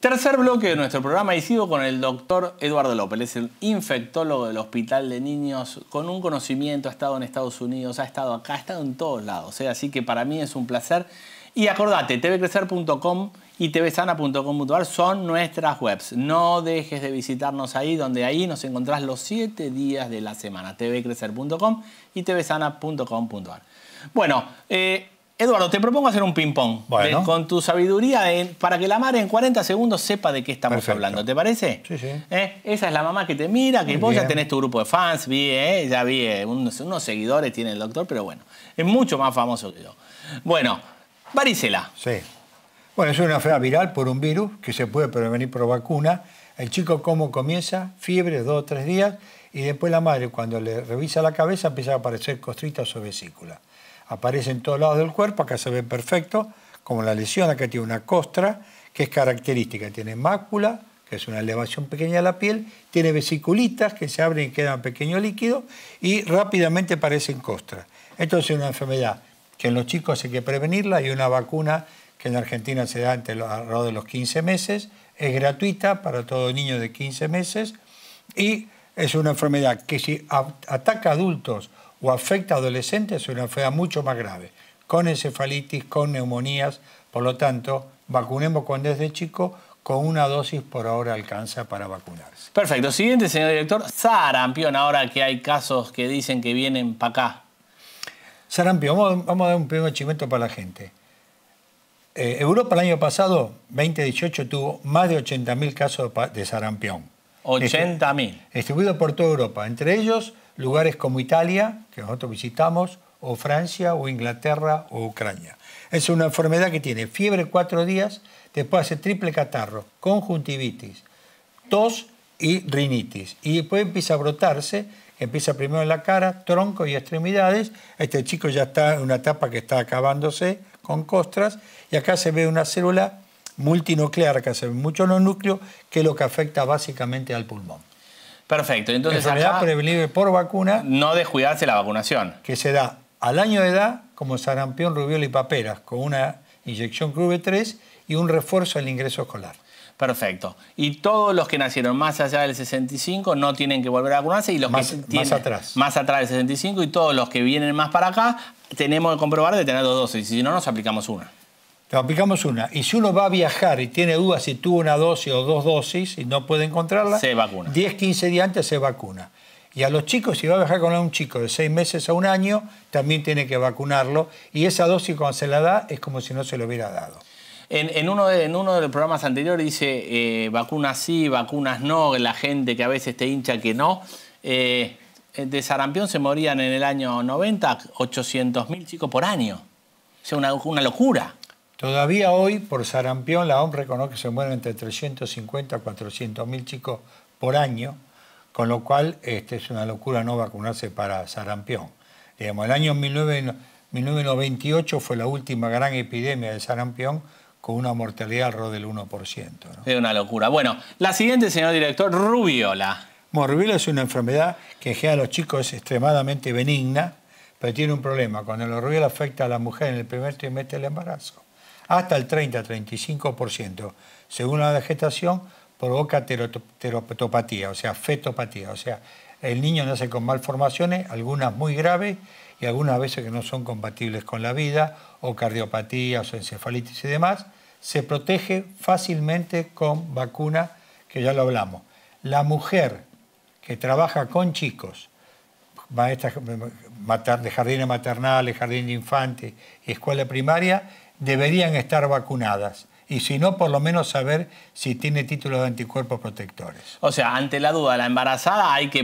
Tercer bloque de nuestro programa y sigo con el doctor Eduardo López, es el infectólogo del Hospital de Niños, con un conocimiento, ha estado en Estados Unidos, ha estado acá, ha estado en todos lados, ¿eh? así que para mí es un placer. Y acordate, tvcrecer.com y tvsana.com.ar son nuestras webs. No dejes de visitarnos ahí, donde ahí nos encontrás los siete días de la semana, tvcrecer.com y tvsana.com.ar. Bueno, eh, Eduardo, te propongo hacer un ping-pong con tu sabiduría para que la madre en 40 segundos sepa de qué estamos hablando. ¿Te parece? Sí, sí. ¿Eh? Esa es la mamá que te mira, que vos ya tenés tu grupo de fans, vi, ¿eh? ya vi, eh, unos, seguidores tiene el doctor, pero bueno, es mucho más famoso que yo. Bueno, varicela. Sí. Bueno, es una enfermedad viral por un virus que se puede prevenir por vacuna. El chico, ¿cómo comienza? Fiebre, dos o tres días. Y después la madre, cuando le revisa la cabeza, empieza a aparecer costritas su vesícula aparece en todos lados del cuerpo, acá se ve perfecto, como la lesión, acá tiene una costra, que es característica, tiene mácula, que es una elevación pequeña de la piel, tiene vesiculitas que se abren y quedan pequeño líquido y rápidamente aparecen costras. Entonces es una enfermedad que en los chicos hay que prevenirla, hay una vacuna que en Argentina se da a alrededor de los 15 meses, es gratuita para todo niño de 15 meses y es una enfermedad que si ataca a adultos o afecta a adolescentes es una enfermedad mucho más grave, con encefalitis, con neumonías, por lo tanto, vacunemos es desde chico, con una dosis por ahora alcanza para vacunarse. Perfecto. Siguiente, señor director. Sarampión, ahora que hay casos que dicen que vienen para acá. Sarampión, vamos, a dar un pequeño chimento para la gente. Eh, Europa el año pasado, 2018, tuvo más de 80.000 casos de sarampión. 80.000. Distribuido por toda Europa. Entre ellos, lugares como Italia, que nosotros visitamos, o Francia, o Inglaterra, o Ucrania. Es una enfermedad que tiene fiebre cuatro días, después hace triple catarro, conjuntivitis, tos y rinitis. Y después empieza a brotarse, empieza primero en la cara, tronco y extremidades. Este chico ya está en una etapa que está acabándose con costras y acá se ve una célula multinuclear, que se mucho muchos los núcleos, que es lo que afecta básicamente al pulmón. Perfecto. Entonces, la acá, por vacuna. No descuidarse la vacunación. Que se da al año de edad como sarampión, rubiola y paperas, con una inyección CRUV3 y un refuerzo al ingreso escolar. Perfecto. Y todos los que nacieron más allá del 65 no tienen que volver a vacunarse y los más, que más atrás. Más atrás del 65 y todos los que vienen más para acá tenemos que comprobar de tener dos dosis, y si no nos aplicamos una aplicamos una. Y si uno va a viajar y tiene dudas si tuvo una dosis o dos dosis y no puede encontrarla, se vacuna. 10, 15 días antes se vacuna. Y a los chicos, si va a viajar con un chico de seis meses a un año, también tiene que vacunarlo. Y esa dosis cuando se la da es como si no se lo hubiera dado. En, uno, de, en uno de los programas anteriores dice eh, vacunas sí, vacunas no, la gente que a veces te hincha que no. Eh, de sarampión se morían en el año 90 800.000 chicos por año. O sea, una, una locura. Todavía hoy, por sarampión, la OMS reconoce que se mueren entre 350 a 400 mil chicos por año, con lo cual este, es una locura no vacunarse para sarampión. Digamos, el año 1928 1998 fue la última gran epidemia de sarampión con una mortalidad alrededor del 1%. Es una locura. Bueno, la siguiente, señor director, rubiola. Bueno, rubiola es una enfermedad que en a los chicos es extremadamente benigna, pero tiene un problema. Cuando la rubiola afecta a la mujer en el primer trimestre del embarazo hasta el 30-35%, según la vegetación... provoca teropatía... o sea, fetopatía. O sea, el niño nace con malformaciones, algunas muy graves y algunas veces que no son compatibles con la vida, o cardiopatías o encefalitis y demás. Se protege fácilmente con vacuna, que ya lo hablamos. La mujer que trabaja con chicos, maestras de jardines maternales, jardín de infantes y escuela primaria, deberían estar vacunadas y si no, por lo menos saber si tiene títulos de anticuerpos protectores. O sea, ante la duda, la embarazada hay que,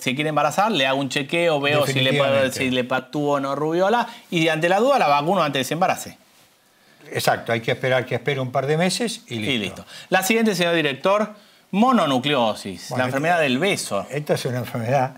si quiere embarazar, le hago un chequeo, veo si le, si le pactúo o no rubiola, y ante la duda la vacuno antes de se embarace. Exacto, hay que esperar que espere un par de meses y listo. Y listo. La siguiente, señor director, mononucleosis, la enfermedad del beso. Esta es una enfermedad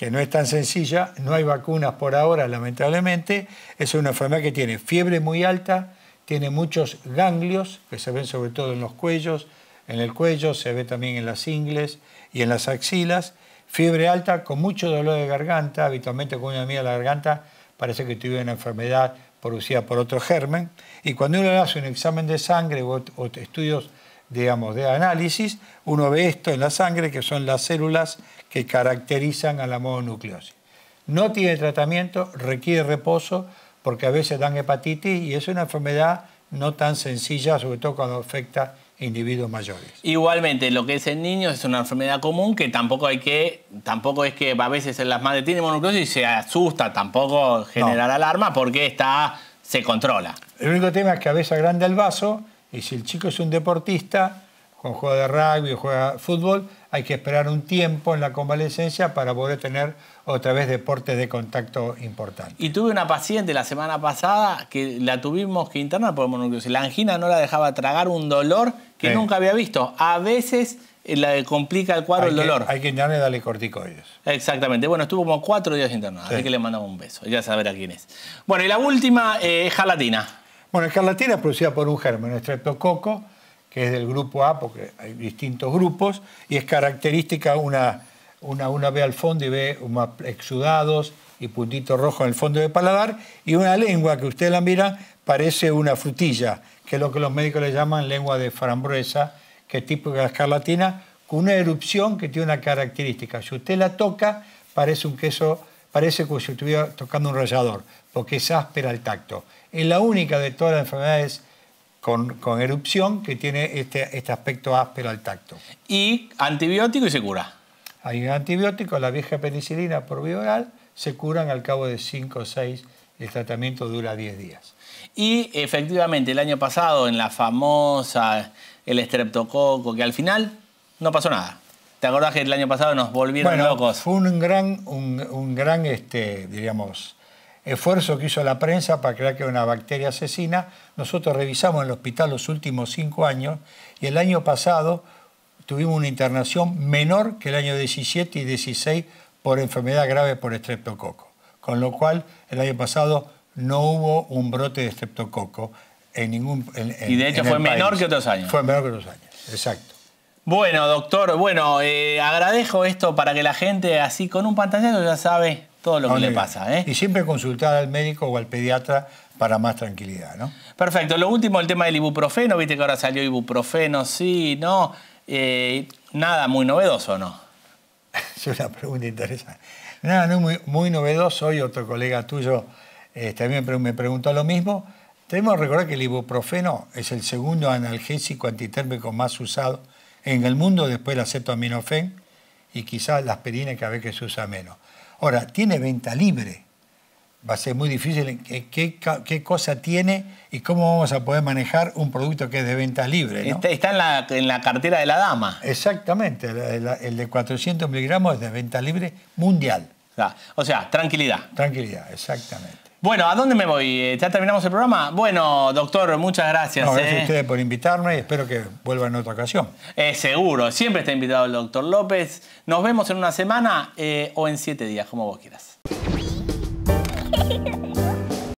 que no es tan sencilla, no hay vacunas por ahora, lamentablemente, es una enfermedad que tiene fiebre muy alta, tiene muchos ganglios, que se ven sobre todo en los cuellos, en el cuello, se ve también en las ingles y en las axilas, fiebre alta con mucho dolor de garganta, habitualmente con una mía la garganta, parece que tuviera una enfermedad producida por otro germen, y cuando uno le hace un examen de sangre o, o estudios digamos, de análisis, uno ve esto en la sangre, que son las células que caracterizan a la mononucleosis. No tiene tratamiento, requiere reposo, porque a veces dan hepatitis y es una enfermedad no tan sencilla, sobre todo cuando afecta individuos mayores. Igualmente, lo que es en niños es una enfermedad común que tampoco hay que, tampoco es que a veces en las madres tienen mononucleosis y se asusta, tampoco generar alarma porque está, se controla. El único tema es que a veces agranda el vaso y si el chico es un deportista, con juego de rugby o juega fútbol, hay que esperar un tiempo en la convalecencia para poder tener otra vez deportes de contacto importante. Y tuve una paciente la semana pasada que la tuvimos que internar por mononucleosis. La angina no la dejaba tragar un dolor que nunca había visto. A veces eh, la complica el cuadro el dolor. hay que internarle y darle corticoides. Exactamente. Bueno, estuvo como cuatro días internada así que le mandamos un beso. Ya sabrá quién es. Bueno, y la última eh, es jalatina. Bueno, escarlatina es producida por un germen, estreptococo, que es del grupo A, porque hay distintos grupos, y es característica una, una, una ve al fondo y ve exudados y puntitos rojos en el fondo del paladar, y una lengua que usted la mira parece una frutilla, que es lo que los médicos le llaman lengua de frambuesa, que es típica de la escarlatina, con una erupción que tiene una característica. Si usted la toca, parece un queso parece como si estuviera tocando un rallador, porque es áspera al tacto. Es la única de todas las enfermedades con, erupción que tiene este, este, aspecto áspero al tacto. Y antibiótico y se cura. Hay un antibiótico, la vieja penicilina por vía oral, se curan al cabo de 5 o 6, el tratamiento dura 10 días. Y efectivamente, el año pasado en la famosa, el estreptococo, que al final no pasó nada. ¿Te acordás que el año pasado nos volvieron locos? Fue un gran, un, gran este, diríamos, esfuerzo que hizo la prensa para crear que una bacteria asesina. Nosotros revisamos en el hospital los últimos cinco años y el año pasado tuvimos una internación menor que el año 17 y 16 por enfermedad grave por estreptococo. Con lo cual, el año pasado no hubo un brote de estreptococo en ningún. y de hecho fue menor que otros años. Fue menor que otros años, exacto. Bueno, doctor, bueno, eh, agradezco esto para que la gente así con un pantallazo ya sabe todo lo que le pasa. ¿eh? Y siempre consultar al médico o al pediatra para más tranquilidad, ¿no? Perfecto. Lo último, el tema del ibuprofeno. Viste que ahora salió ibuprofeno, sí, no. Eh, nada muy novedoso, ¿no? es una pregunta interesante. Nada, no muy, muy novedoso. Hoy otro colega tuyo también me preguntó lo mismo. Tenemos que recordar que el ibuprofeno es el segundo analgésico antitérmico más usado en el mundo después la acetaminofén y quizás la aspirina que a veces se usa menos. Ahora, tiene venta libre. Va a ser muy difícil qué, cosa tiene y cómo vamos a poder manejar un producto que es de venta libre. Está, en, la, cartera de la dama. Exactamente, el, el de 400 miligramos es de venta libre mundial. O sea, tranquilidad. Tranquilidad, exactamente. Bueno, ¿a dónde me voy? ¿Ya terminamos el programa? Bueno, doctor, muchas gracias. gracias a eh. ustedes por invitarme y espero que vuelva en otra ocasión. Eh, seguro, siempre está invitado el doctor López. Nos vemos en una semana eh, o en siete días, como vos quieras.